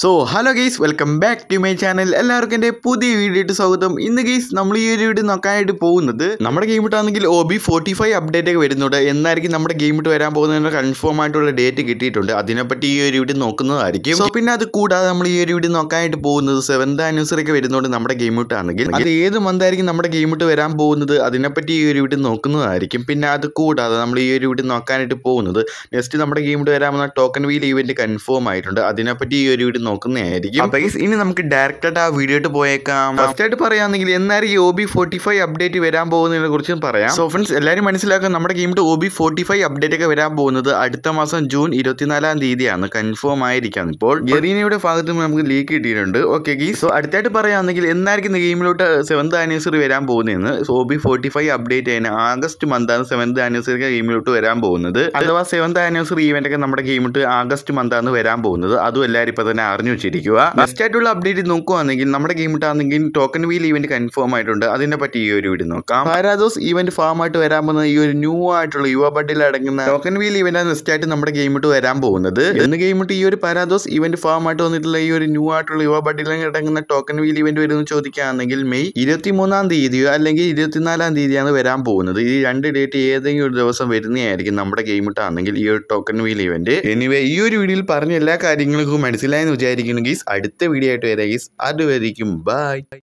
so hello guys welcome back to my channel എല്ലാവർക്കും എൻ്റെ പുതിയ വീഡിയോ ആയിട്ട് സ്വാഗതം ഇന്ന് ഗെയ്സ് നമ്മൾ ഈ ഒരു വീഡിയോ നോക്കാനായിട്ട് പോകുന്നത് നമ്മുടെ ഗെയിം ഇട്ടാണെങ്കിൽ O B forty five update ഒക്കെ വരുന്നുണ്ട് എന്നായിരിക്കും നമ്മുടെ ഗെയിം ഇട്ട് വരാൻ പോകുന്നതിന് കൺഫേം ആയിട്ടുള്ള ഡേറ്റ് കിട്ടിയിട്ടുണ്ട് അതിനെപ്പറ്റി ഈ ഒരു വീഡിയോ നോക്കുന്നതായിരിക്കും സോ പിന്നെ അത് കൂടാതെ നമ്മൾ ഈ ഒരു വീഡിയോ നോക്കാനായിട്ട് പോകുന്നത് സെവൻത് ആനിവേഴ്സറി ഒക്കെ വരുന്നുണ്ട് നമ്മുടെ ഗെയിം ഇട്ടാണെങ്കിൽ അത് ഏത് മന്ത് ആയിരിക്കും നമ്മുടെ ഗെയിം ഇട്ട് വരാൻ പോകുന്നത് അതിനെപ്പറ്റി ഈ ഒരു വീഡിയോ നോക്കുന്നതായിരിക്കും പിന്നെ അത് കൂടാതെ നമ്മൾ ഈ ഒരു വീഡിയോ നോക്കാനായിട്ട് പോകുന്നത് നെക്സ്റ്റ് നമ്മുടെ ഗെയിം ഇട്ട് വരാൻ പോകുന്ന ടോക്കൺ വീൽ ഇവൻറ്റ് കൺഫേം ആയിട്ടുണ്ട് അതിനെപ്പറ്റി ഈ ഒരു വീഡിയോ നോക്കുന്നതായിരിക്കും ഇനി നമുക്ക് ഡയറക്റ്റ് ആയിട്ട് ആ വീഡിയോ പോയേക്കാം ഫസ്റ്റ് ആയിട്ട് പറയുകയാണെങ്കിൽ എന്നായിരിക്കും O B forty five update വരാൻ പോകുന്നതിനെ കുറിച്ച് പറയാം സോ ഫ്രണ്ട്സ് എല്ലാവരും മനസ്സിലാക്കുക നമ്മുടെ ഗെയിമിട്ട് O B forty five update ഒക്കെ വരാൻ പോകുന്നത് അടുത്ത മാസം ജൂൺ ഇരുപത്തിനാലാം തീയതിയാണ് കൺഫേം ആയിരിക്കാം ഇപ്പോൾ ഗെറീനയുടെ ഭാഗത്ത് നമുക്ക് ലീക്ക് കിട്ടിയിട്ടുണ്ട് ഓക്കെ ഗീ സോ അടുത്തായിട്ട് പറയുകയാണെങ്കിൽ എന്നായിരിക്കും ഗെയിമിലോട്ട് സെവന്ത് ആനിവേഴ്സറി വരാൻ പോകുന്നതെന്ന് so B forty five update ചെയ്യുന്ന ആഗസ്റ്റ് ആണ് സെവന്ത് ആനിവേഴ്സറി ഗെയിമിലോട്ട് വരാൻ പോകുന്നത് അഥവാ സെവന്ത് ആനിവേഴ്സറി ഇവന്റ് ഒക്കെ നമ്മുടെ ഗെയിമിട്ട് ആഗസ്റ്റ് ആണ് വരാൻ പോകുന്നത് അതും എല്ലാവരും ഇപ്പൊ തന്നെ പറഞ്ഞു വെച്ചിരിക്കുക നെക്സ്റ്റ് ആയിട്ടുള്ള അപ്ഡേറ്റ് നോക്കുവാണെങ്കിൽ നമ്മുടെ ഇട്ടാണെങ്കിൽ ടോക്കൺ വീൽ ഇവന്റ് കൺഫേം ആയിട്ടുണ്ട് അതിനെ പറ്റി ഈ ഒരു വീട് നോക്കാം പാരാദോസ് ഇവന്റ് ഫാം ആയിട്ട് വരാൻ പോകുന്ന ഈ ഒരു ന്യൂ ആയിട്ടുള്ള യുവ ബഡിൽ അടങ്ങുന്ന ടോക്കൺ വീൽ ഇവന്റ് നെക്സ്റ്റ് ആയിട്ട് നമ്മുടെ ഇട്ട് വരാൻ പോകുന്നത് ഇന്ന് ഇട്ട് ഈ ഒരു പാരാദോസ് ഇവന്റ് ഫാം ആയിട്ട് വന്നിട്ടുള്ള ഈ ഒരു ന്യൂ ആയിട്ടുള്ള യുവ ബഡിൽ അടങ്ങുന്ന ടോക്കൺ വീൽ ഇവന്റ് വരുന്ന ചോദിക്കുകയാണെങ്കിൽ മെയ് മൂന്നാം തീയതിയോ അല്ലെങ്കിൽ ഇരുപത്തിനാലാം തീയതിയാണ് വരാൻ പോകുന്നത് ഈ രണ്ട് ഡേറ്റ് ഏതെങ്കിലും ഒരു ദിവസം വരുന്നതായിരിക്കും നമ്മുടെ ഇട്ടാണെങ്കിൽ ഈ ഒരു ടോക്കൺ വീൽ ഇവന്റ് എനിവേ ഈ ഒരു വീഡിയോയിൽ പറഞ്ഞ എല്ലാ കാര്യങ്ങൾക്കും മനസ്സിലായെന്ന് വിചാരിക്കുന്നു ഗീസ് അടുത്ത വീഡിയോ ആയിട്ട് വരാം ഗീസ് അതുവരിക്കും ബൈ